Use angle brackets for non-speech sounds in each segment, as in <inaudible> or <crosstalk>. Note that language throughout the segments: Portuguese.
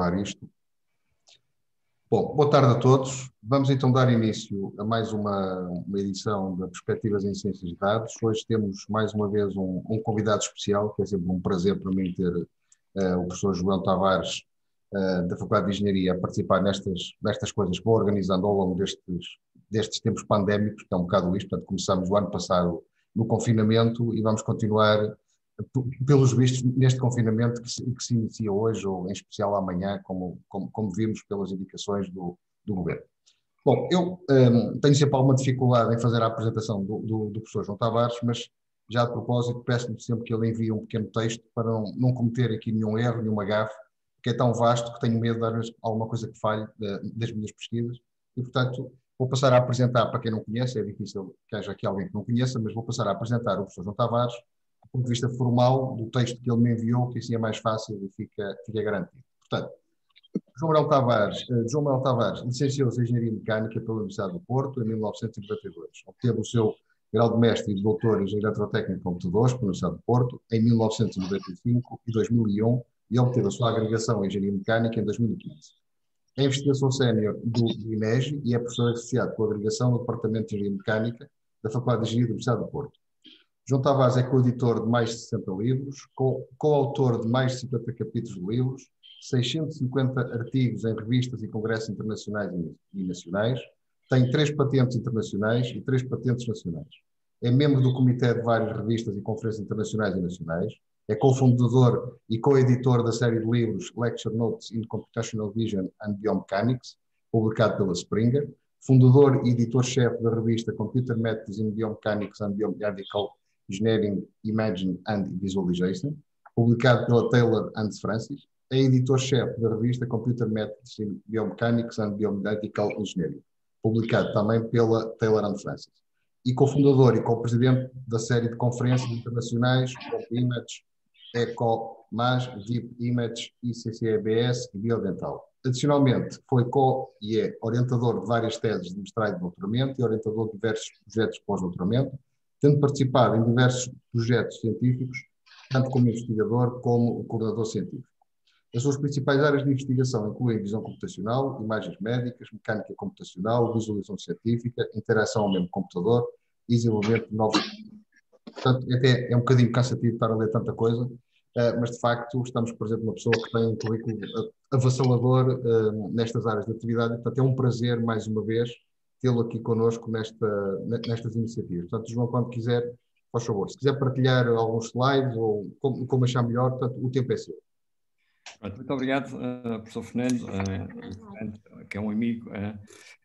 gravar isto. Bom, boa tarde a todos. Vamos então dar início a mais uma, uma edição da Perspectivas em Ciências de Dados. Hoje temos mais uma vez um, um convidado especial, que é sempre um prazer para mim ter uh, o professor João Tavares, uh, da Faculdade de Engenharia, a participar nestas, nestas coisas que vou organizando ao longo destes, destes tempos pandémicos, que é um bocado isto. Portanto, começamos o ano passado no confinamento e vamos continuar pelos vistos, neste confinamento que se, que se, inicia hoje, ou em especial amanhã, como, como, como vimos pelas indicações do, do governo. Bom, eu um, tenho sempre alguma dificuldade em fazer a apresentação do, do, do professor João Tavares, mas já de propósito peço-lhe sempre que ele envie um pequeno texto para não, não cometer aqui nenhum erro, nenhuma gafe, que é tão vasto que tenho medo de dar alguma coisa que falhe eh, das minhas pesquisas. E, portanto, vou passar a apresentar, para quem não conhece, é difícil que haja aqui alguém que não conheça, mas vou passar a apresentar o professor João Tavares, do ponto de vista formal, do texto que ele me enviou, que assim é mais fácil e fica, fica garantido. Portanto, João Manuel Tavares, eh, João Manuel Tavares licenciou-se em Engenharia Mecânica pela Universidade do Porto em 1992. Obteve o seu grau de mestre e de doutor em Engenharia Eletrotécnica e Computadores pela Universidade do Porto em 1995 e 2001 e obteve a sua agregação em Engenharia Mecânica em 2015. É investigador sénior do, do INEGI e é professor associado com a agregação do Departamento de Engenharia Mecânica da Faculdade de Engenharia da Universidade do Porto. João Tavares é coeditor de mais de 60 livros, coautor de mais de 50 capítulos de livros, 650 artigos em revistas e congressos internacionais e nacionais, tem três patentes internacionais e três patentes nacionais. É membro do comitê de várias revistas e conferências internacionais e nacionais, é cofundador e coeditor da série de livros Lecture Notes in Computational Vision and Biomechanics, publicado pela Springer, fundador e editor-chefe da revista Computer Methods in Biomechanics and Biomedical Engineering, Imagine and Visualization, publicado pela Taylor and Francis. É editor-chefe da revista Computer Methods in Biomechanics and Biomedical Engineering, publicado também pela Taylor and Francis. E cofundador e co-presidente da série de conferências internacionais Image, ECO, MAS, Deep Image, ICCEBS e Biodental. Adicionalmente, foi co e é orientador de várias teses de mestrado e doutoramento e orientador de diversos projetos de pós-doutoramento, tendo participado em diversos projetos científicos, tanto como investigador como coordenador científico. As suas principais áreas de investigação incluem visão computacional, imagens médicas, mecânica computacional, visualização científica, interação ao mesmo computador e desenvolvimento de novos. Portanto, até é um bocadinho cansativo estar a ler tanta coisa, eh, mas de facto estamos, por exemplo, uma pessoa que tem um currículo avassalador eh, nestas áreas de atividade, portanto é um prazer, mais uma vez, tê-lo aqui connosco nesta, nestas iniciativas. Portanto, João, quando quiser, faz favor. Se quiser partilhar alguns slides ou como, como achar melhor, portanto, o tempo é seu. Muito obrigado, uh, professor Fernando, uh, eh, eh, que é um amigo. Uh,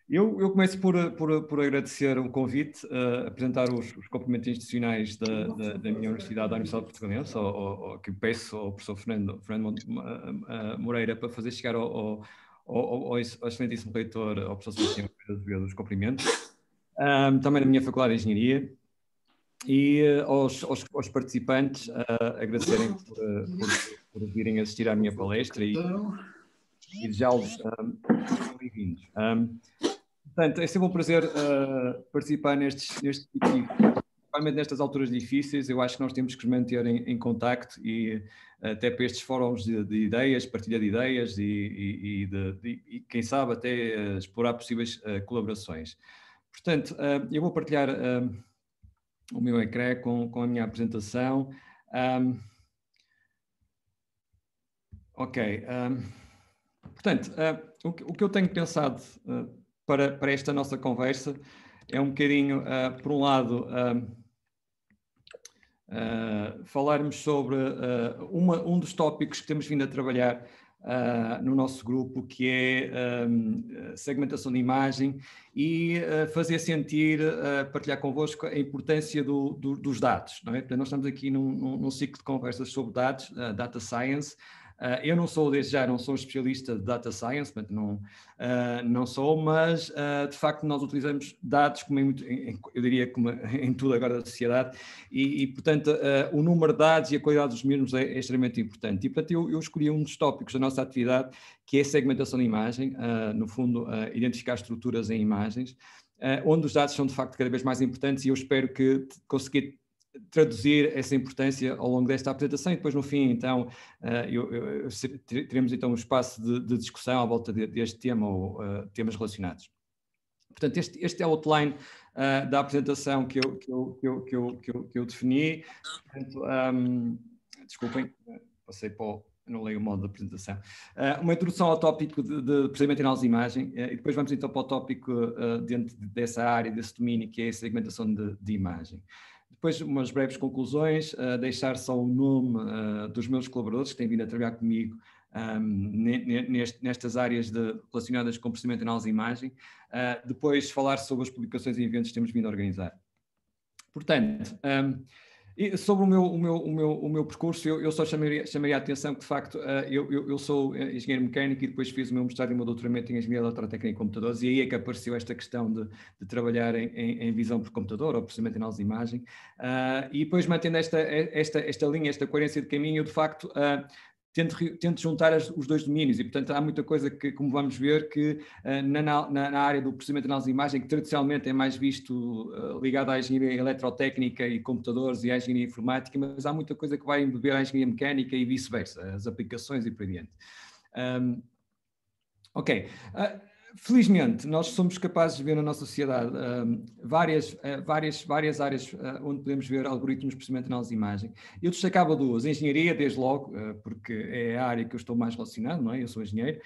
eu, eu, começo por, por, por, agradecer o convite, apresentar os, os complementos institucionais da, da, da, minha universidade, da Universidade Portuguesa, ao, que peço ao professor Fernando, Fernando Moreira para fazer chegar ao, ao ao, ao excelentíssimo reitor, ao professor Sebastião Pereira dos cumprimentos, um, também na minha Faculdade de Engenharia, e uh, aos, aos, aos, participantes uh, agradecerem por, eh, por, por, virem assistir à minha palestra e, e desejá-los um, bem-vindos. Um, portanto, é sempre um prazer ah, participar nestes, neste tipo principalmente nestas alturas difíceis, eu acho que nós temos que nos manter em, em contacto e eh, até para estes fóruns de, de ideias, partilha de ideias e, e, e, de, de, e quem sabe até eh, explorar possíveis uh, colaborações. Portanto, uh, eu vou partilhar uh, o meu ecrã com, com a minha apresentação. Um, ok. Um, portanto, o que, o, que, eu tenho pensado para, para esta nossa conversa é um bocadinho, uh, por um lado, uh, uh, falarmos sobre uh, uma, um dos tópicos que temos vindo a trabalhar uh, no nosso grupo, que é um, segmentação de imagem e fazer sentir, partilhar convosco a importância do, do, dos dados. Não é? Portanto, nós estamos aqui num, num, num, ciclo de conversas sobre dados, data science, Uh, eu não sou, desde já, não sou especialista de data science, mas não, uh, não sou, mas uh, de facto nós utilizamos dados, como em, eu diria, como em tudo agora da sociedade, e, e portanto o número de dados e a qualidade dos mesmos é, é extremamente importante. E portanto eu, eu, escolhi um dos tópicos da nossa atividade, que é a segmentação de imagem, no fundo, identificar estruturas em imagens. onde os dados são de facto cada vez mais importantes e eu espero que consegui traduzir essa importância ao longo desta apresentação e depois no fim então eh, eu, eu, teremos então um espaço de, de discussão à volta de, deste tema ou uh, temas relacionados. Portanto, este, este é o outline uh, da apresentação que eu, que eu, que eu, que eu, que eu, que eu defini. Portanto, um, ehm, desculpem, passei para o, não leio o modo da apresentação. Uh, uma introdução ao tópico de, de procedimento de análise de imagem, uh, e depois vamos então para o tópico uh, dentro dessa área, desse domínio, que é a segmentação de, de imagem. Depois, umas breves conclusões, uh, deixar só o nome uh, dos meus colaboradores que têm vindo a trabalhar comigo um, ah, nestas áreas de, relacionadas com processamento, análise e imagem. Uh, depois, falar sobre as publicações e eventos que temos vindo a organizar. Portanto, um, e sobre o meu, o meu, o meu, o meu percurso, eu, eu só chamaria, chamaria a atenção que, de facto, eh, eu, eu, eu, sou eh, engenheiro mecânico e depois fiz o meu mestrado e o meu doutoramento em engenharia eletrotécnica e computadores, e aí é que apareceu esta questão de, de trabalhar em, em, em, visão por computador, ou precisamente análise de imagem. Uh, e depois, mantendo esta, eh, esta, esta linha, esta coerência de caminho, de facto, uh, tente, juntar as, os dois domínios e, portanto, há muita coisa que, como vamos ver, que eh, na, na, na área do processamento de análise de imagem, que tradicionalmente é mais visto uh, ligado à engenharia eletrotécnica e computadores e à engenharia informática, mas há muita coisa que vai embeber a engenharia mecânica e vice-versa, as aplicações e por aí adiante. Um, ok. Uh, Felizmente, nós somos capazes de ver na nossa sociedade hum, várias, uh, várias, várias áreas uh, onde podemos ver algoritmos, precisamente na imagens. imagem. Eu destacava duas, engenharia, desde logo, uh, porque é a área que eu estou mais relacionado, não é? Eu sou engenheiro.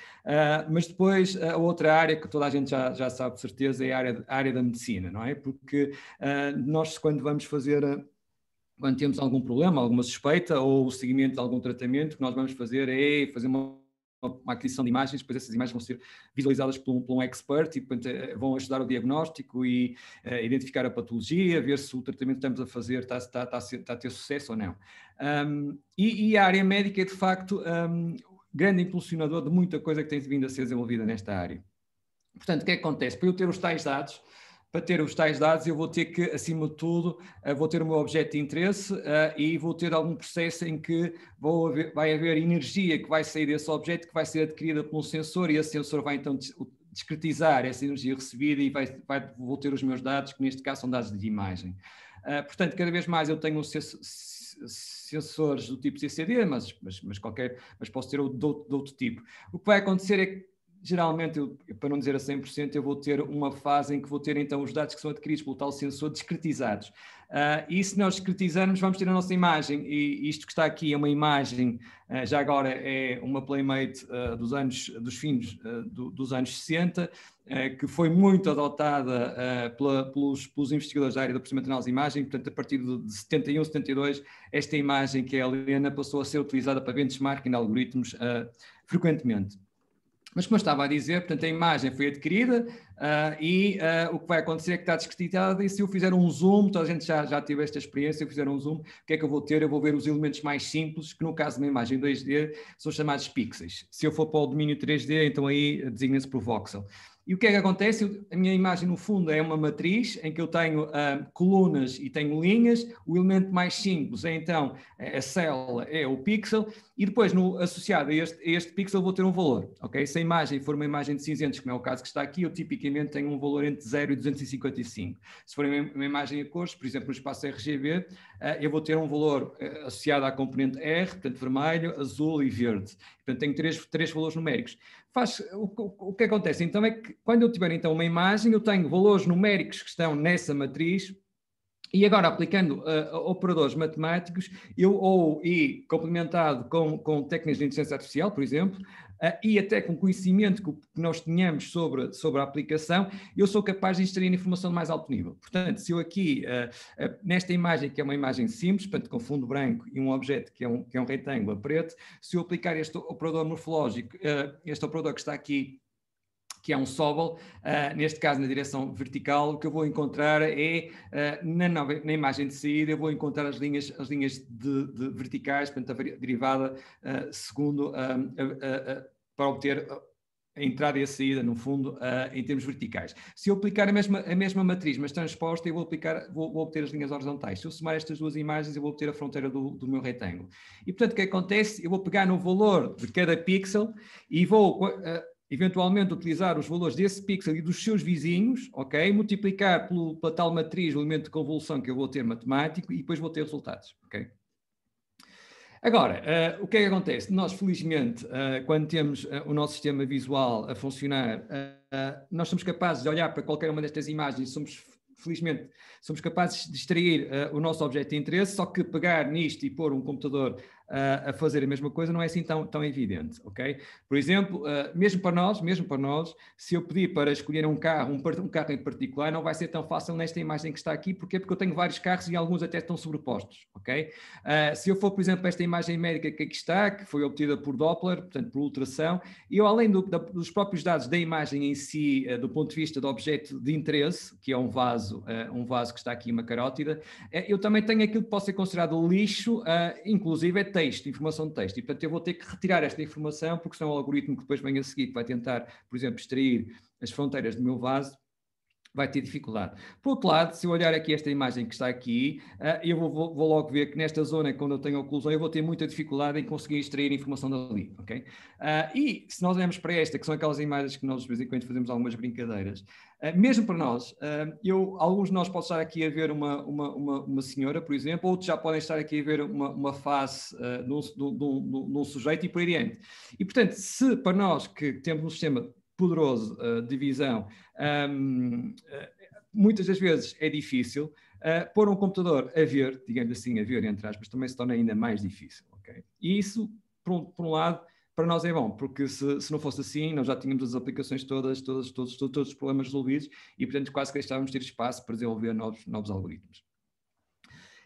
mas depois, a outra área que toda a gente já, já sabe de certeza é a área, a área da medicina, não é? Porque nós, quando vamos fazer quando temos algum problema, alguma suspeita ou o seguimento de algum tratamento, o que nós vamos fazer é fazer uma uma aquisição de imagens, depois essas imagens vão ser visualizadas por um, por um expert e portanto, eh, vão ajudar o diagnóstico e uh, identificar a patologia, ver se o tratamento que estamos a fazer está, está, está, a, ser, está a, ter sucesso ou não. Um, e, e, a área médica é de facto um, grande impulsionador de muita coisa que tem vindo a ser desenvolvida nesta área. Portanto, o que é que acontece? Para eu ter os tais dados, para ter os tais dados, eu vou ter que, acima de tudo, eh, vou ter o meu objeto de interesse eh, e vou ter algum processo em que haver, vai haver energia que vai sair desse objeto, que vai ser adquirida por um sensor, e esse sensor vai então discretizar essa energia recebida e vai, vai, vou ter os meus dados, que neste caso são dados de imagem. Eh, portanto, cada vez mais eu tenho um sensores do tipo CCD, mas, mas, mas, qualquer, mas posso ter o de outro tipo. O que vai acontecer é que geralmente, eu, para não dizer a 100%, eu vou ter uma fase em que vou ter então os dados que são adquiridos pelo tal sensor discretizados. Uh, ah, e se nós discretizarmos, vamos ter a nossa imagem, e isto que está aqui é uma imagem, uh, já agora é uma Playmate uh, dos anos, dos fins do, dos anos 60, que foi muito adotada pela, pelos, pelos, investigadores da área do processamento de, de imagem, portanto, a partir de 71, 72, esta imagem que é a Helena passou a ser utilizada para benchmarking de algoritmos frequentemente. Mas como eu estava a dizer, portanto, a imagem foi adquirida uh, e uh, o que vai acontecer é que está descritada e se eu fizer um zoom, toda a gente já, já teve esta experiência, eu fizer um zoom, o que é que eu vou ter? Eu vou ver os elementos mais simples, que no caso de uma imagem 2D são chamados pixels. Se eu for para o domínio 3D, então aí designa-se por voxel. E o que é que acontece? A minha imagem, no fundo, é uma matriz em que eu tenho ah, colunas e tenho linhas. O elemento mais simples é, então, é, a célula, é o pixel. E depois, no, associado a este, a este pixel, vou ter um valor. Okay? Se a imagem for uma imagem de cinzentos, como é o caso que está aqui, eu tipicamente tenho um valor entre 0 e 255. Se for uma imagem a cores, por exemplo, no espaço RGB, ah, eu vou ter um valor ah, associado à componente R, portanto, vermelho, azul e verde. Portanto, tenho três, três valores numéricos. Faz, o, o, o, que acontece então é que quando eu tiver então uma imagem, eu tenho valores numéricos que estão nessa matriz e agora aplicando uh, operadores matemáticos, eu ou e complementado com, com técnicas de inteligência artificial, por exemplo, ah, e até com conhecimento que nós tínhamos sobre, sobre a aplicação, eu sou capaz de extrair informação de mais alto nível. Portanto, se eu aqui, ah, ah, nesta imagem, que é uma imagem simples, portanto, com fundo branco e um objeto que é um, que é um retângulo a preto, se eu aplicar este operador morfológico, este operador que está aqui que é um sobol, uh, ah, neste caso na direção vertical, o que eu vou encontrar é, uh, na, nova, na, imagem de saída, eu vou encontrar as linhas, as linhas de, de verticais, portanto a derivada uh, segundo, para obter a entrada e a saída, no fundo, em termos verticais. Se eu aplicar a mesma, a mesma matriz, mas transposta, eu vou, aplicar, vou, vou obter as linhas horizontais. Se eu somar estas duas imagens, eu vou obter a fronteira do, do meu retângulo. E, portanto, o que acontece? Eu vou pegar no valor de cada pixel e vou eventualmente utilizar os valores desse pixel e dos seus vizinhos, ok? Multiplicar pelo, pela tal matriz o elemento de convolução que eu vou ter matemático e depois vou ter resultados, ok? Agora, uh, o que é que acontece? Nós, felizmente, uh, quando temos uh, o nosso sistema visual a funcionar, nós somos capazes de olhar para qualquer uma destas imagens, somos, felizmente, somos capazes de extrair o nosso objeto de interesse, só que pegar nisto e pôr um computador uh, a fazer a mesma coisa não é assim tão, tão evidente, ok? Por exemplo, uh, mesmo para nós, mesmo para nós, se eu pedir para escolher um carro, um, um, carro em particular, não vai ser tão fácil nesta imagem que está aqui, porque porque eu tenho vários carros e alguns até estão sobrepostos, ok? Uh, se eu for, por exemplo, esta imagem médica que aqui está, que foi obtida por Doppler, portanto por ultração, eu além do, da, dos próprios dados da imagem em si, ah, do ponto de vista do objeto de interesse, que é um vaso, um vaso que está aqui, uma carótida, eh, eu também tenho aquilo que pode ser considerado lixo, inclusive é texto, informação de texto, e portanto eu vou ter que retirar esta informação, porque senão o algoritmo que depois vem a seguir, que vai tentar, por exemplo, extrair as fronteiras do meu vaso, vai ter dificuldade. Por outro lado, se eu olhar aqui esta imagem que está aqui, ah, eu vou, vou, vou, logo ver que nesta zona, quando eu tenho oclusão, eu vou ter muita dificuldade em conseguir extrair informação dali, ok? Ah, e se nós olharmos para esta, que são aquelas imagens que nós de vez em quando fazemos algumas brincadeiras, ah, mesmo para nós, eu, alguns de nós podem estar aqui a ver uma, uma, uma, uma, senhora, por exemplo, outros já podem estar aqui a ver uma, uma face uh, de, um, um, de um sujeito e por aí adiante. E, portanto, se para nós que temos um sistema poderoso uh, eh, de visão, um, eh, muitas das vezes é difícil. Uh, pôr um computador a ver, digamos assim, a ver, entre aspas, também se torna ainda mais difícil. Okay? E isso, por um, por um lado, para nós é bom, porque se, se, não fosse assim, nós já tínhamos as aplicações todas, todas, todos, todos, todos os problemas resolvidos e, portanto, quase que deixávamos de ter espaço para desenvolver novos, novos algoritmos.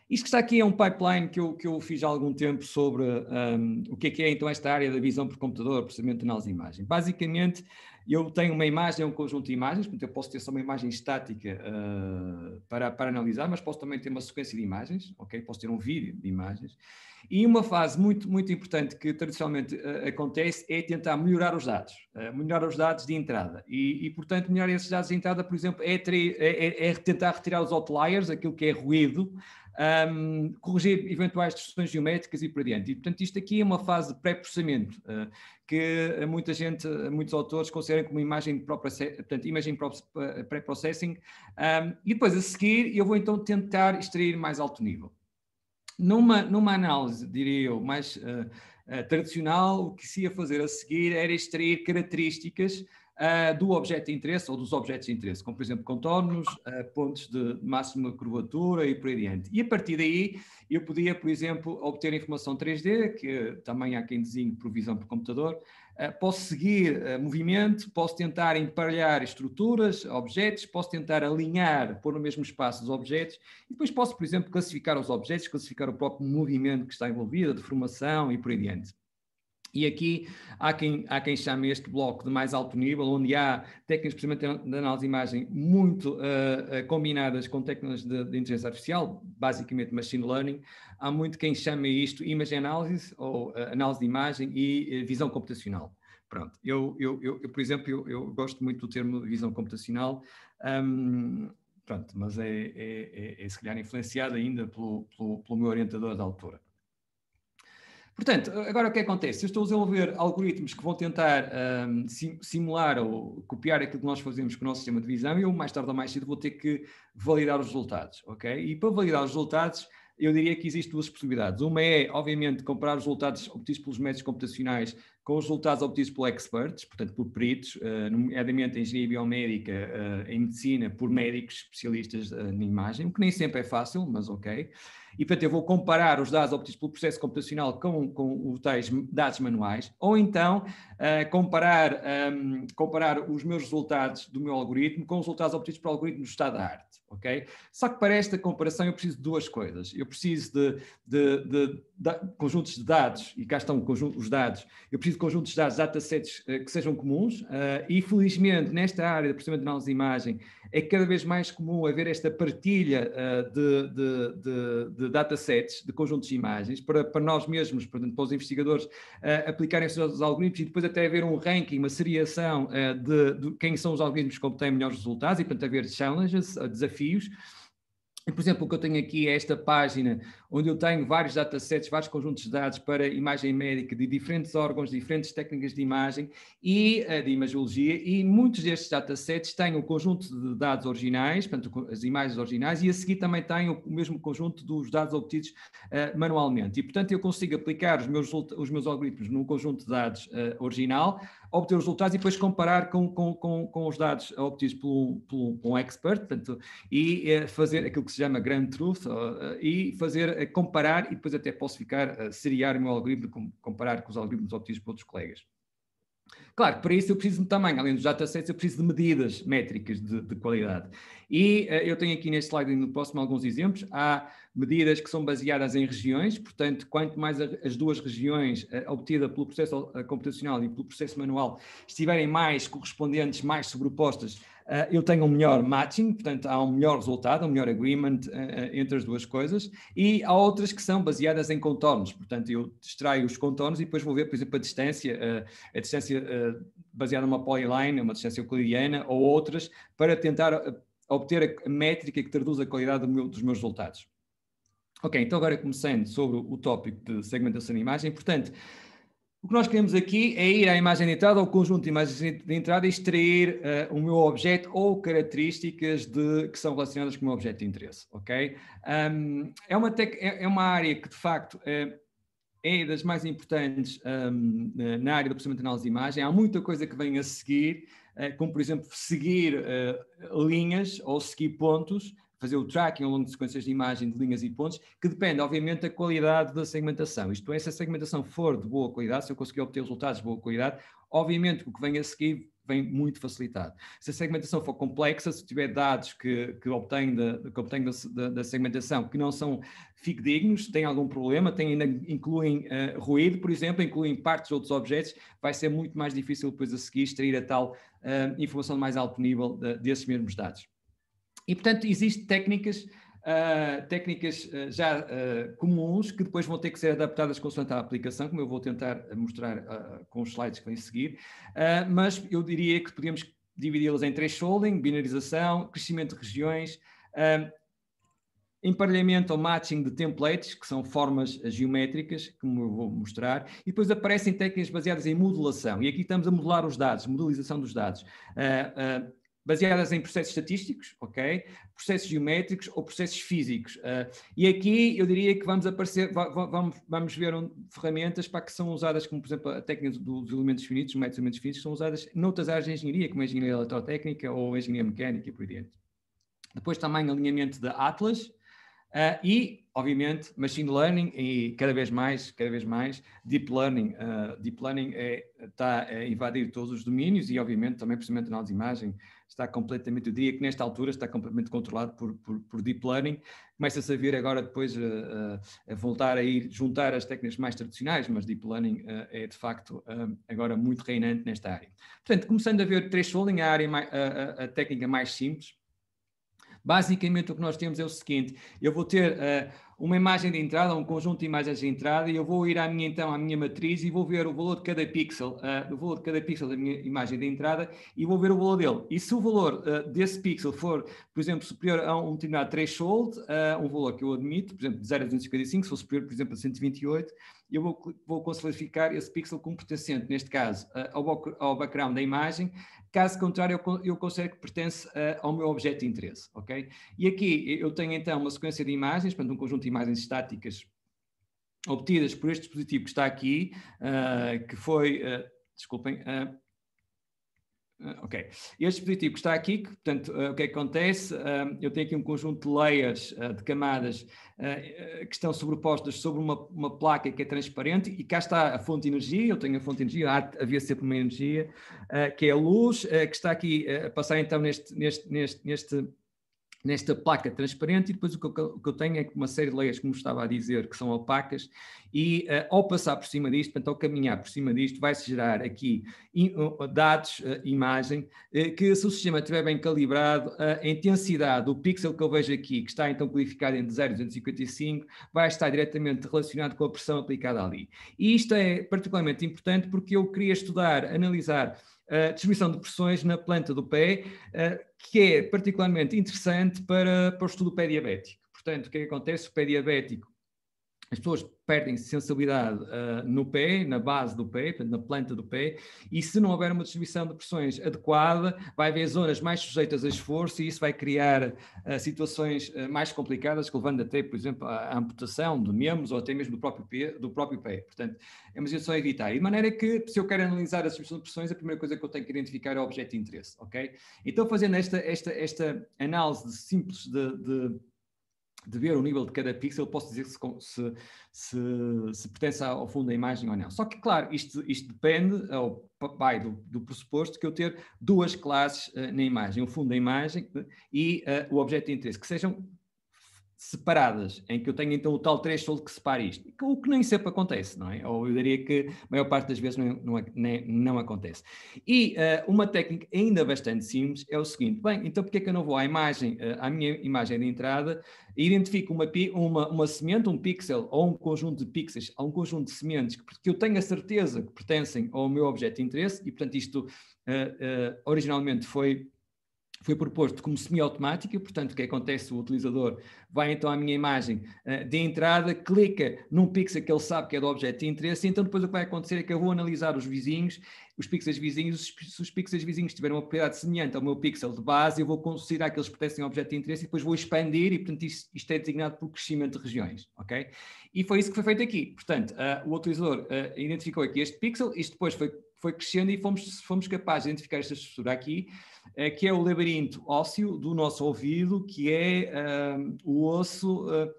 Isto que está aqui é um pipeline que eu, que eu fiz há algum tempo sobre um, o que é, que é então esta área da visão por computador, precisamente análise de imagem. Basicamente, eu tenho uma imagem, um conjunto de imagens, portanto, eu posso ter só uma imagem estática uh, para, para analisar, mas posso também ter uma sequência de imagens, ok? Posso ter um vídeo de imagens. E uma fase muito, muito importante que tradicionalmente uh, acontece é tentar melhorar os dados, uh, melhorar os dados de entrada. E, e, portanto, melhorar esses dados de entrada, por exemplo, é, é, é, é tentar retirar os outliers, aquilo que é ruído, um, corrigir eventuais distorções geométricas e por adiante E, portanto, isto aqui é uma fase de pré-processamento, uh, que muita gente, muitos autores consideram como imagem própria, portanto, imagem pré-processing, um, e depois a seguir eu vou então tentar extrair mais alto nível. Numa, numa análise, diria eu, mais uh, uh, tradicional, o que se ia fazer a seguir era extrair características uh, do objeto de interesse ou dos objetos de interesse, como por exemplo contornos, uh, pontos de máxima curvatura e por aí adiante. E a partir daí eu podia, por exemplo, obter informação 3D, que também há quem desenhe provisão por computador, uh, posso seguir movimento, posso tentar emparelhar estruturas, objetos, posso tentar alinhar, pôr no mesmo espaço os objetos e depois posso, por exemplo, classificar os objetos, classificar o próprio movimento que está envolvido, a deformação e por aí adiante. E aqui há quem, há quem chame este bloco de mais alto nível, onde há técnicas, precisamente de análise de imagem, muito uh, combinadas com técnicas de, de, inteligência artificial, basicamente machine learning. Há muito quem chame isto image analysis, ou uh, análise de imagem e uh, visão computacional. Pronto, eu, eu, eu, eu por exemplo, eu, eu, gosto muito do termo visão computacional, um, pronto, mas é, é, é, é se calhar influenciado ainda pelo, pelo, pelo meu orientador da altura. Portanto, agora o que acontece? Eu estou a desenvolver algoritmos que vão tentar um, simular ou copiar aquilo que nós fazemos com o nosso sistema de visão e eu, mais tarde ou mais cedo, vou ter que validar os resultados, ok? E para validar os resultados, eu diria que existem duas possibilidades. Uma é, obviamente, comparar os resultados obtidos pelos métodos computacionais com os resultados obtidos por experts, portanto, por peritos, uh, nomeadamente em engenharia biomédica, uh, em medicina, por médicos especialistas uh, eh, na imagem, o que nem sempre é fácil, mas ok e portanto eu vou comparar os dados obtidos pelo processo computacional com, com os tais dados manuais, ou então uh, comparar, um, ehm, comparar os meus resultados do meu algoritmo com os resultados obtidos pelo algoritmo do estado da arte, ok? Só que para esta comparação eu preciso de duas coisas, eu preciso de, de, de, de conjuntos de dados, e cá estão os dados, eu preciso de conjuntos de dados, datasets uh, que sejam comuns, uh, e felizmente nesta área de processamento de análise de imagem é cada vez mais comum haver esta partilha eh, de, de, de, de datasets, de conjuntos de imagens, para, para nós mesmos, portanto, para os investigadores eh, aplicarem esses algoritmos e depois até haver um ranking, uma seriação eh, de, de quem são os algoritmos que obtêm melhores resultados e, portanto, haver challenges, desafios. Por exemplo, o que eu tenho aqui é esta página, onde eu tenho vários datasets, vários conjuntos de dados para imagem médica de diferentes órgãos, diferentes técnicas de imagem e eh, de imagiologia, e muitos destes datasets têm o um conjunto de dados originais, portanto, as imagens originais, e a seguir também têm o mesmo conjunto dos dados obtidos uh, manualmente. E, portanto, eu consigo aplicar os meus, os meus algoritmos num conjunto de dados uh, original, obter os resultados e depois comparar com, com, com, com os dados obtidos por um, por um expert portanto, e eh, fazer aquilo que se chama grand truth eh, e fazer eh, comparar e depois até posso ficar a seriar o meu algoritmo com, comparar com os algoritmos obtidos por outros colegas. Claro, para isso eu preciso de tamanho, além dos datasets eu preciso de medidas métricas de, de qualidade. E uh, eu tenho aqui neste slide no próximo alguns exemplos. Há medidas que são baseadas em regiões, portanto, quanto mais a, as duas regiões uh, eh, obtidas pelo processo uh, computacional e pelo processo manual estiverem mais correspondentes, mais sobrepostas, eu tenho um melhor matching, portanto, há um melhor resultado, um melhor agreement entre as duas coisas. E há outras que são baseadas em contornos, portanto, eu extraio os contornos e depois vou ver, por exemplo, a distância, a distância baseada numa polyline, uma distância euclidiana ou outras, para tentar obter a métrica que traduz a qualidade do meu, dos meus resultados. Ok, então agora começando sobre o tópico de segmentação de imagem, portanto, o que nós queremos aqui é ir à imagem de entrada ou conjunto de imagens de entrada e extrair uh, o meu objeto ou características de, que são relacionadas com o meu objeto de interesse, ok? Um, é, uma tec, é, é, uma área que, de facto, é, é das mais importantes um, na área do processamento de análise de imagem. Há muita coisa que vem a seguir, eh, como por exemplo seguir eh, linhas ou seguir pontos, fazer o tracking ao longo de sequências de imagem de linhas e pontos, que depende obviamente da qualidade da segmentação. Isto é, se a segmentação for de boa qualidade, se eu conseguir obter resultados de boa qualidade, obviamente o que vem a seguir vem muito facilitado. Se a segmentação for complexa, se tiver dados que, que obtém, da que obtém da, da, segmentação que não são dignos, têm algum problema, tem incluem uh, ruído, por exemplo, incluem partes de outros objetos, vai ser muito mais difícil depois a seguir extrair a tal uh, informação de mais alto nível de, desses mesmos dados. E, portanto, existem técnicas uh, técnicas uh, já uh, comuns que depois vão ter que ser adaptadas consoante a aplicação, como eu vou tentar mostrar com os slides que vêm seguir, mas eu diria que podemos dividi-las em thresholding, binarização, crescimento de regiões, emparelhamento ou matching de templates, que são formas geométricas, como eu vou mostrar, e depois aparecem técnicas baseadas em modulação, e aqui estamos a modelar os dados, modelização dos dados. Uh, uh, baseadas em processos estatísticos, ok? Processos geométricos ou processos físicos. Uh, e aqui eu diria que vamos aparecer, vamos, vamos ver um, ferramentas para que são usadas, como por exemplo a técnica dos elementos finitos, os métodos de elementos finitos, são usadas noutras áreas de engenharia, como a engenharia eletrotécnica ou a engenharia mecânica e por dentro. Depois também alinhamento da Atlas uh, e, obviamente, machine learning e cada vez mais, cada vez mais, deep learning. Uh, deep learning está é, a tá, é invadir todos os domínios e, obviamente, também processamento na análise de imagem, está completamente, eu diria que nesta altura está completamente controlado por, por, por deep learning. Começa-se a vir agora depois a, eh, eh, a, voltar a ir juntar as técnicas mais tradicionais, mas deep learning eh, é de facto agora muito reinante nesta área. Portanto, começando a ver thresholding, a, área, a, técnica mais simples, Basicamente, o que nós temos é o seguinte: eu vou ter uh, uma imagem de entrada, um conjunto de imagens de entrada, e eu vou ir à minha, então, à minha matriz e vou ver o valor de cada pixel, uh, o valor de cada pixel da minha imagem de entrada, e vou ver o valor dele. E se o valor uh, desse pixel for, por exemplo, superior a um determinado threshold, uh, um valor que eu admito, por exemplo, de 0 a 255, se for superior, por exemplo, a 128, eu vou, vou classificar esse pixel como pertencente, neste caso, ao, ao background da imagem. Caso contrário, eu, eu considero que pertence ao meu objeto de interesse, ok? E aqui eu tenho então uma sequência de imagens, portanto um conjunto de imagens estáticas obtidas por este dispositivo que está aqui, ah, que foi, ah, desculpem, ah, ah, ok. Este dispositivo que está aqui, que, portanto, ah, o que, é acontece? Ah, eu tenho aqui um conjunto de layers, de camadas, que estão sobrepostas sobre uma, uma placa que é transparente, e cá está a fonte de energia, eu tenho a fonte de energia, havia sempre uma energia, que é a luz, que está aqui a passar então neste, neste, neste, neste nesta placa transparente e depois o que, eu, o que eu tenho é uma série de leis como estava a dizer, que são opacas e uh, ao passar por cima disto, portanto ao caminhar por cima disto, vai-se gerar aqui in, uh, dados, uh, imagem, eh, que se o sistema estiver bem calibrado, a intensidade do pixel que eu vejo aqui, que está então codificado em 0,255, vai estar diretamente relacionado com a pressão aplicada ali. E isto é particularmente importante porque eu queria estudar, analisar uh, distribuição de pressões na planta do pé, uh, que é particularmente interessante para, para o estudo do pé diabético. Portanto, o que, é que acontece? O pé diabético as pessoas perdem sensibilidade uh, no pé, na base do pé, na planta do pé, e se não houver uma distribuição de pressões adequada, vai haver zonas mais sujeitas a esforço e isso vai criar uh, situações uh, mais complicadas, que levando até, por exemplo, à, amputação de membros ou até mesmo do próprio pé. Do próprio pé. Portanto, é uma situação a evitar. E de maneira que, se eu quero analisar a distribuição de pressões, a primeira coisa que eu tenho que identificar é o objeto de interesse, ok? Então, fazendo esta, esta, esta análise simples de, de de ver o nível de cada pixel, posso dizer se, se, se, se pertence ao fundo da imagem ou não. Só que, claro, isto, isto depende, ao vai do, do, pressuposto que eu ter duas classes uh, na imagem, o fundo da imagem eh, e uh, o objeto de interesse, que sejam separadas, em que eu tenho então o tal threshold que separa isto, o que nem sempre acontece, não é? Ou eu diria que a maior parte das vezes não, não, nem, né, não acontece. E uh, uma técnica ainda bastante simples é o seguinte, bem, então porque é que eu não vou à imagem, uh, à minha imagem de entrada, identifico uma, uma, uma semente, um pixel ou um conjunto de pixels, ou um conjunto de sementes que, que eu tenho a certeza que pertencem ao meu objeto de interesse e, portanto, isto uh, originalmente foi foi proposto como semiautomática, portanto, o que acontece? O utilizador vai então à minha imagem eh, de entrada, clica num pixel que ele sabe que é do objeto de interesse, e então depois o que vai acontecer é que eu vou analisar os vizinhos, os pixels vizinhos, se os pixels vizinhos tiveram uma propriedade semelhante ao meu pixel de base, eu vou considerar que eles pertencem ao objeto de interesse e depois vou expandir, e portanto isto, é designado por crescimento de regiões, ok? E foi isso que foi feito aqui, portanto, eh, o utilizador eh, identificou aqui este pixel, isto depois foi foi crescendo e fomos, fomos capazes de identificar esta estrutura aqui, eh, que é o labirinto ósseo do nosso ouvido, que é um, eh, o osso uh,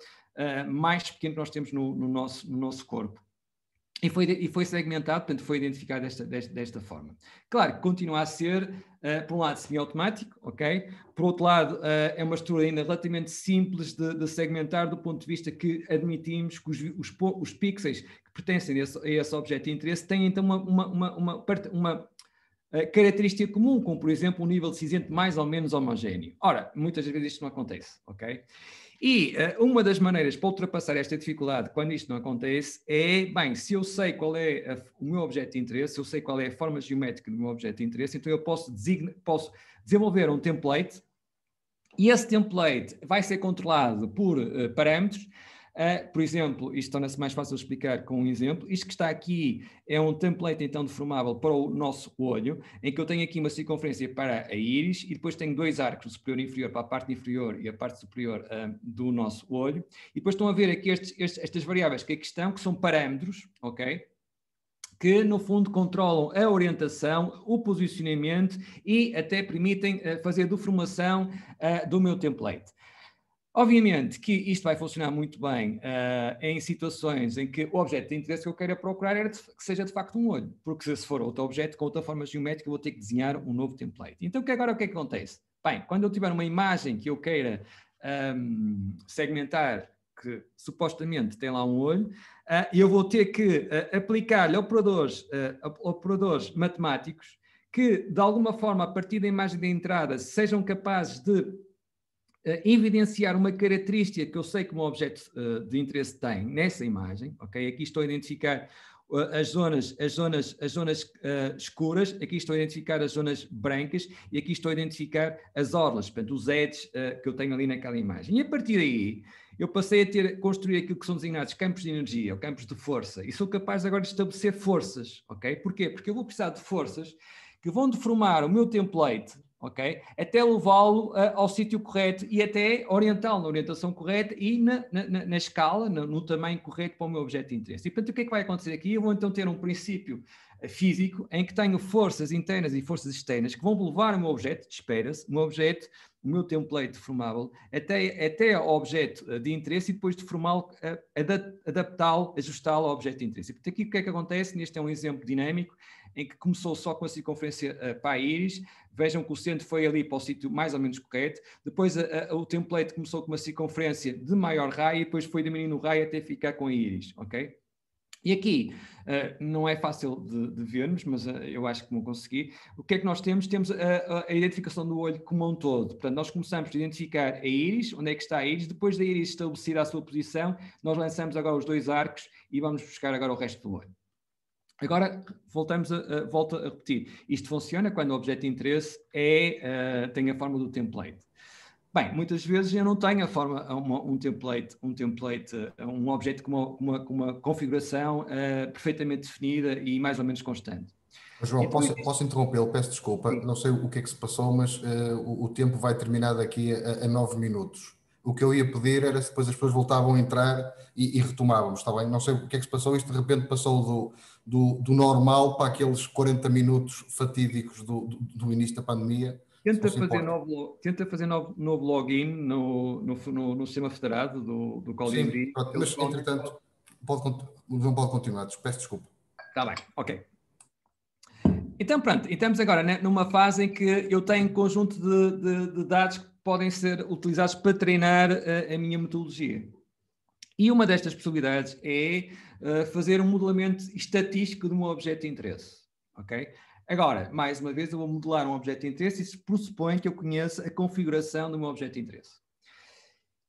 mais pequeno que nós temos no, no, nosso, no nosso corpo. E foi, e foi segmentado, portanto, foi identificado desta, desta, desta forma. Claro que continua a ser, uh, por um lado, semiautomático, ok? Por outro lado, uh, é uma estrutura ainda relativamente simples de, de, segmentar do ponto de vista que admitimos que os, os, os pixels pertencem a esse, a esse objeto de interesse têm então uma, uma, uma, uma, uma eh, característica comum, como por exemplo um nível de cinzento mais ou menos homogéneo. Ora, muitas vezes isto não acontece, ok? E uh, uma das maneiras para ultrapassar esta dificuldade quando isto não acontece é, bem, se eu sei qual é a, o meu objeto de interesse, se eu sei qual é a forma geométrica do meu objeto de interesse, então eu posso, designa, posso desenvolver um template e esse template vai ser controlado por uh, parâmetros Uh, por exemplo, isto torna-se mais fácil explicar com um exemplo. Isto que está aqui é um template então deformável para o nosso olho, em que eu tenho aqui uma circunferência para a íris e depois tenho dois arcos, o superior e inferior, para a parte inferior e a parte superior ah, do nosso olho. E depois estão a ver aqui estes, estes, estas variáveis que aqui estão, que são parâmetros, ok? que, no fundo, controlam a orientação, o posicionamento e até permitem uh, fazer deformação uh, do meu template. Obviamente que isto vai funcionar muito bem uh, em situações em que o objeto de interesse que eu queira procurar é de, que seja de facto um olho, porque se for outro objeto com outra forma geométrica, eu vou ter que desenhar um novo template. Então, que agora o que é que acontece? Bem, quando eu tiver uma imagem que eu queira um, segmentar, que supostamente tem lá um olho, uh, eu vou ter que uh, aplicar-lhe operadores, operadores matemáticos que, de alguma forma, a partir da imagem de entrada, sejam capazes de evidenciar uma característica que eu sei que um objeto eh, de interesse tem nessa imagem, ok? Aqui estou a identificar eh, as zonas, as zonas, as zonas uh, escuras, aqui estou a identificar as zonas brancas e aqui estou a identificar as orlas, portanto, os edges uh, que eu tenho ali naquela imagem. E a partir daí, eu passei a ter, construir aquilo que são designados campos de energia ou campos de força e sou capaz agora de estabelecer forças, ok? Porquê? Porque eu vou precisar de forças que vão deformar o meu template ok? Até levá-lo uh, ao sítio correto e até orientá-lo na orientação correta e na, na, na escala, no, no, tamanho correto para o meu objeto de interesse. E portanto, o que é que vai acontecer aqui? Eu vou então ter um princípio eh, físico em que tenho forças internas e forças externas que vão levar o meu objeto, espera-se, o meu objeto, o meu template deformável, até, até ao objeto eh, de interesse e depois deformá-lo, adaptá-lo, ajustá-lo ao objeto de interesse. E portanto, aqui o que é que acontece? Neste é um exemplo dinâmico em que começou só com a circunferência uh, para a íris, vejam que o centro foi ali para o sítio mais ou menos correto, depois eh, eh, o template começou com uma circunferência de maior raio e depois foi diminuindo o raio até ficar com a íris, ok? E aqui, uh, não é fácil de, de vermos, mas uh, eu acho que vou conseguir. O que é que nós temos? Temos a, a, identificação do olho como um todo. Portanto, nós começamos a identificar a íris, onde é que está a íris. Depois da íris estabelecida a sua posição, nós lançamos agora os dois arcos e vamos buscar agora o resto do olho. Agora, voltamos a, a, volto a repetir. Isto funciona quando o objeto de interesse é, uh, tem a forma do template. Bem, muitas vezes eu não tenho a forma, uma, um template, um template, eh, um objeto com uma, uma, uma configuração uh, perfeitamente definida e mais ou menos constante. João, então, posso, posso interrompê-lo? Peço desculpa, sim. não sei o que é que se passou, mas uh, o, o, tempo vai terminar daqui a, a nove minutos. O que eu ia pedir era se depois as pessoas voltavam a entrar e, e retomávamos, está bem? Não sei o que é que se passou, isto de repente passou do, do, do normal para aqueles 40 minutos fatídicos do, do, do início da pandemia. Tenta fazer, novo, tenta fazer novo, novo login no, no, no, no sistema federado do, do Caldinho. Sim, mas entretanto, pode, não pode continuar, peço desculpa. Está bem, ok. Então, pronto, estamos agora né, numa fase em que eu tenho um conjunto de, de, de dados que podem ser utilizados para treinar a, eh, a minha metodologia. E uma destas possibilidades é uh, fazer um modelamento estatístico de um objeto de interesse. Ok? Agora, mais uma vez, eu vou modelar um objeto de interesse e se pressupõe que eu conheça a configuração do meu objeto de interesse.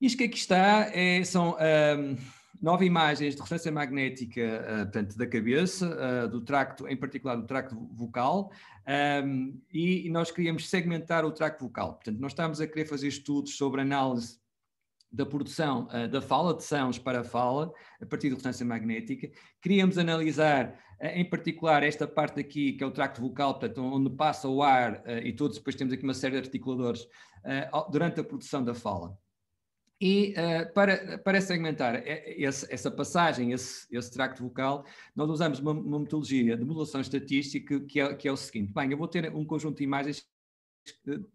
Isto que aqui está é, são um, ehm, nove imagens de ressonância magnética uh, portanto, da cabeça, uh, do tracto, em particular do tracto vocal, um, ehm, e nós queríamos segmentar o tracto vocal. Portanto, nós estamos a querer fazer estudos sobre análise da produção eh, da fala de sons para a fala, a partir de ressonância magnética. Queríamos analisar, eh, em particular, esta parte aqui, que é o tracto vocal, portanto, onde passa o ar eh, e todos, depois temos aqui uma série de articuladores, durante a produção da fala. E uh, para, para segmentar esse, essa passagem, esse, esse tracto vocal, nós usamos uma, uma metodologia de modulação estatística que é, que é, o seguinte. Bem, eu vou ter um conjunto de imagens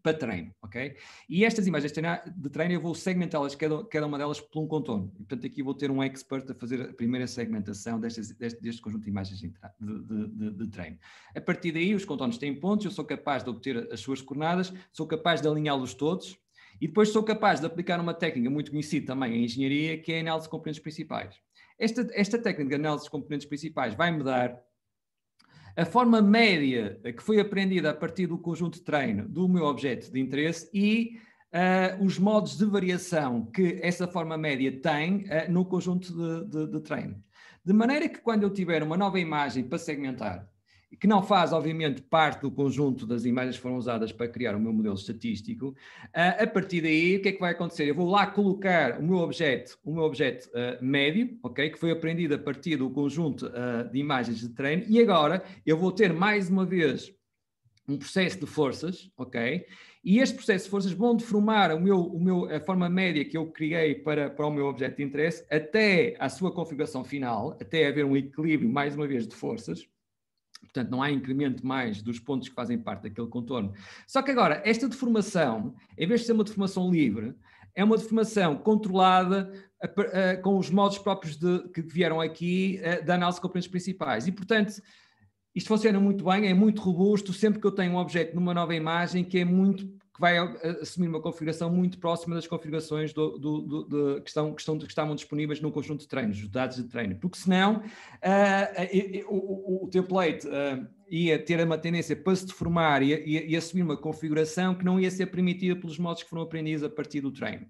para treino, ok? E estas imagens de treino eu vou segmentá-las, cada, cada uma delas, por um contorno. E, portanto, aqui vou ter um expert a fazer a primeira segmentação destes, deste, deste conjunto de imagens de, de, de, de, treino. A partir daí, os contornos têm pontos, eu sou capaz de obter as suas coordenadas, sou capaz de alinhá-los todos, e depois sou capaz de aplicar uma técnica muito conhecida também em engenharia, que é a análise de componentes principais. Esta, esta técnica de análise de componentes principais vai-me dar a forma média que foi aprendida a partir do conjunto de treino do meu objeto de interesse e uh, os modos de variação que essa forma média tem uh, no conjunto de, de, de treino. De maneira que quando eu tiver uma nova imagem para segmentar, que não faz, obviamente, parte do conjunto das imagens que foram usadas para criar o meu modelo estatístico, ah, a partir daí, o que é que vai acontecer? Eu vou lá colocar o meu objeto, o meu objeto uh, médio, ok? Que foi aprendido a partir do conjunto uh, de imagens de treino, e agora eu vou ter mais uma vez um processo de forças, ok? E este processo de forças vão deformar o meu, o meu, a forma média que eu criei para, para o meu objeto de interesse até à sua configuração final, até haver um equilíbrio, mais uma vez, de forças, Portanto, não há incremento mais dos pontos que fazem parte daquele contorno. Só que agora, esta deformação, em vez de ser uma deformação livre, é uma deformação controlada a, a, com os modos próprios de, que vieram aqui a, eh, da análise de componentes principais. E, portanto, isto funciona muito bem, é muito robusto, sempre que eu tenho um objeto numa nova imagem que é muito que vai eh, assumir uma configuração muito próxima das configurações do, do, do, que, estão, que, estão, que, estavam disponíveis no conjunto de treinos, dos dados de treino, porque senão uh, uh, uh, o, template eh, ia ter uma tendência para se deformar e, e, e assumir uma configuração que não ia ser permitida pelos modos que foram aprendidos a partir do treino.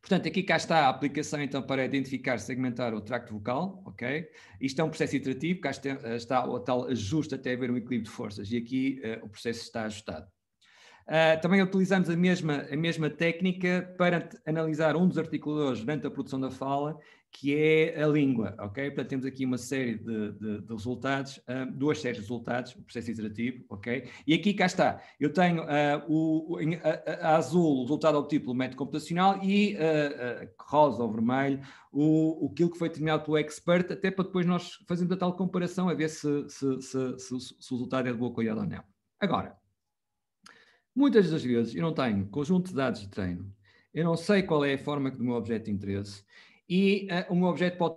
Portanto, aqui cá está a aplicação então para identificar, segmentar o tracto vocal, ok? Isto é um processo iterativo, cá eh, está, o tal ajuste até haver um equilíbrio de forças e aqui uh, o processo está ajustado. Uh, também utilizamos a mesma, a mesma técnica para analisar um dos articuladores durante a produção da fala, que é a língua, ok? Portanto, temos aqui uma série de, de, de resultados, uh, duas séries de resultados, o processo iterativo, ok? E aqui cá está, eu tenho uh, o, a, a, azul o resultado obtido pelo método computacional e uh, rosa ou vermelho o, aquilo que foi determinado pelo expert, até para depois nós fazermos a tal comparação a ver se, se, se, se o resultado é de boa qualidade ou não. Agora, Muitas das vezes eu não tenho conjunto de dados de treino, eu não sei qual é a forma do meu objeto de interesse e uh, o meu objeto pode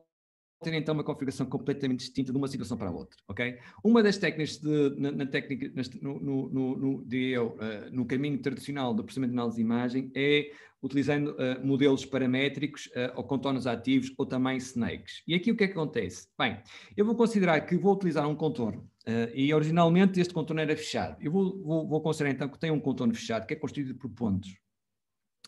ter então uma configuração completamente distinta de uma situação para a outra, ok? Uma das técnicas de, na, na técnica, no, no, no, de eu, uh, no caminho tradicional do processamento de análise de imagem é utilizando uh, modelos paramétricos uh, ou contornos ativos ou também snakes. E aqui o que, é que acontece? Bem, eu vou considerar que vou utilizar um contorno Uh, e originalmente este contorno era fechado. Eu vou, vou, vou, considerar então que tem um contorno fechado, que é constituído por pontos.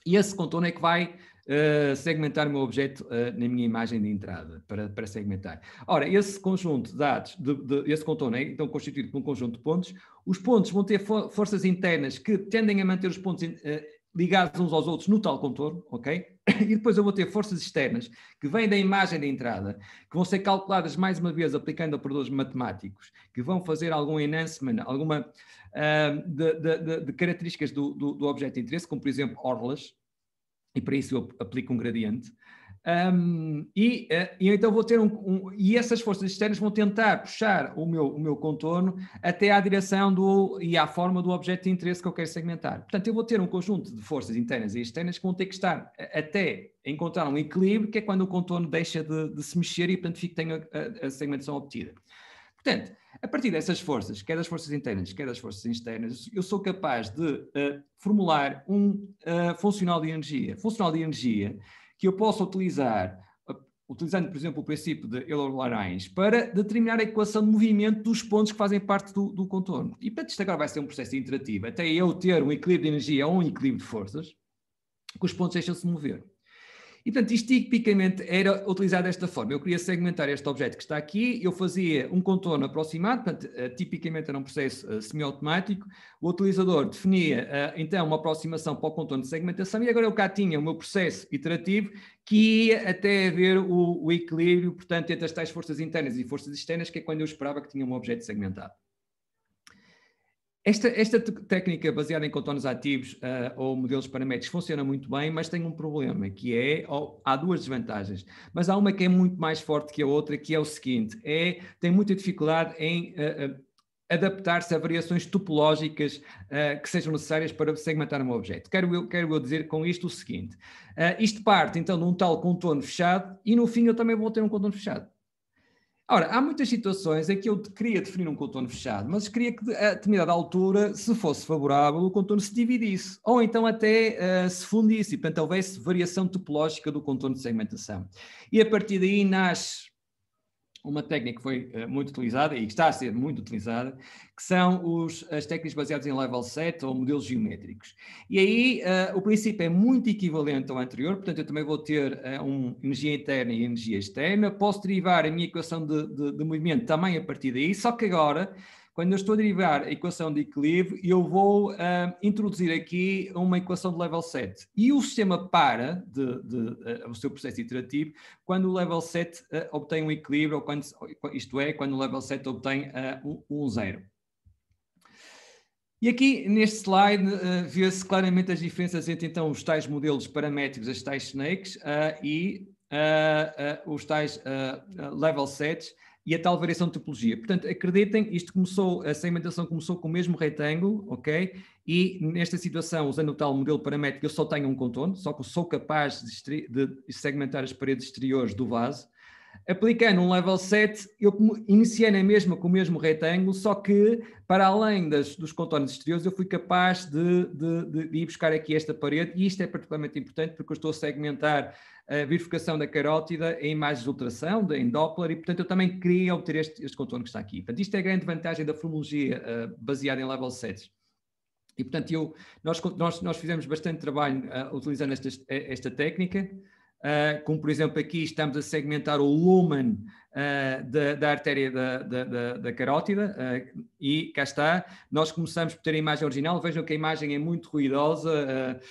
E esse contorno é que vai uh, segmentar o meu objeto uh, na minha imagem de entrada, para, para segmentar. Ora, esse conjunto de dados, de, de, esse contorno é então constituído por um conjunto de pontos. Os pontos vão ter forças internas que tendem a manter os pontos in, ligados uns aos outros no tal contorno, ok? <coughs> E depois eu vou ter forças externas que vêm da imagem de entrada, que vão ser calculadas mais uma vez aplicando operadores matemáticos, que vão fazer algum enhancement, alguma uh, de, de, de, características do, do, do objeto de interesse, como por exemplo orlas, e para isso eu aplico um gradiente. Um, e, eh, e, então vou ter um, um, e essas forças externas vão tentar puxar o meu, o meu contorno até à direção do e à forma do objeto de interesse que eu quero segmentar. Portanto, eu vou ter um conjunto de forças internas e externas que vão ter que estar eh, até encontrar um equilíbrio, que é quando o contorno deixa de, de se mexer e, portanto, fico, tenho a, a, segmentação obtida. Portanto, a partir dessas forças, quer das forças internas, quer das forças externas, eu sou capaz de uh, formular um uh, funcional de energia. Funcional de energia que eu possa utilizar, utilizando, por exemplo, o princípio de Euler-Lagrange, para determinar a equação de movimento dos pontos que fazem parte do, do contorno. E, para isto agora vai ser um processo interativo, até eu ter um equilíbrio de energia ou um equilíbrio de forças, que os pontos deixam-se mover. E portanto, isto tipicamente era utilizado desta forma. Eu queria segmentar este objeto que está aqui, eu fazia um contorno aproximado, portanto, eh, tipicamente era um processo eh, semiautomático. O utilizador definia eh, então uma aproximação para o contorno de segmentação, e agora eu cá tinha o meu processo iterativo que ia até haver o, o equilíbrio, portanto, entre as tais forças internas e forças externas, que é quando eu esperava que tinha um objeto segmentado. Esta, esta técnica baseada em contornos ativos uh, ou modelos paramétricos funciona muito bem, mas tem um problema, que é, ou, há duas desvantagens, mas há uma que é muito mais forte que a outra, que é o seguinte, é, tem muita dificuldade em uh, adaptar-se a variações topológicas uh, que sejam necessárias para segmentar um objeto. Quero eu, quero eu dizer com isto o seguinte: uh, isto parte então de um tal contorno fechado e no fim eu também vou ter um contorno fechado. Ora, há muitas situações em que eu queria definir um contorno fechado, mas queria que a determinada altura, se fosse favorável, o contorno se dividisse, ou então até uh, se fundisse, e portanto houvesse variação topológica do contorno de segmentação. E a partir daí nasce uma técnica que foi uh, muito utilizada e está a ser muito utilizada, que são os, as técnicas baseadas em level set ou modelos geométricos. E aí uh, o princípio é muito equivalente ao anterior, portanto eu também vou ter uh, um, energia interna e energia externa, posso derivar a minha equação de, de, de movimento também a partir daí, só que agora quando eu estou a derivar a equação de equilíbrio, eu vou uh, introduzir aqui uma equação de level 7. E o sistema para de, de uh, o seu processo iterativo quando o level 7 uh, ah, obtém um equilíbrio, ou quando, isto é, quando o level 7 obtém um zero. E aqui neste slide uh, vê-se claramente as diferenças entre então os tais modelos paramétricos, as tais snakes, uh, e uh, os tais level sets, e a tal variação de topologia. Portanto, acreditem, isto começou, a segmentação começou com o mesmo retângulo, ok? E nesta situação, usando o tal modelo paramétrico, eu só tenho um contorno, só que sou capaz de, de segmentar as paredes exteriores do vaso. Aplicando um level 7, eu iniciei na mesma com o mesmo retângulo, só que para além das, dos contornos exteriores, eu fui capaz de, de, de, ir buscar aqui esta parede, e isto é particularmente importante porque eu estou a segmentar a bifurcação da carótida em imagens de ultração, em Doppler, e portanto eu também queria obter este, este contorno que está aqui. Portanto, isto é a grande vantagem da formologia uh, baseada em level sets. E portanto eu, nós, nós, nós fizemos bastante trabalho uh, utilizando esta, eh, esta técnica, uh, como por exemplo aqui estamos a segmentar o lumen uh, da, da, artéria da, da, da carótida uh, e cá está, nós começamos por ter a imagem original, vejam que a imagem é muito ruidosa, uh,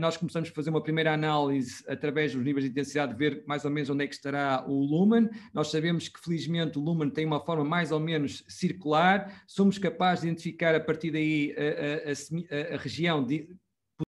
nós começamos por fazer uma primeira análise através dos níveis de intensidade, ver mais ou menos onde é que estará o lumen, nós sabemos que felizmente o lumen tem uma forma mais ou menos circular, somos capazes de identificar a partir daí a, a, a, a região de,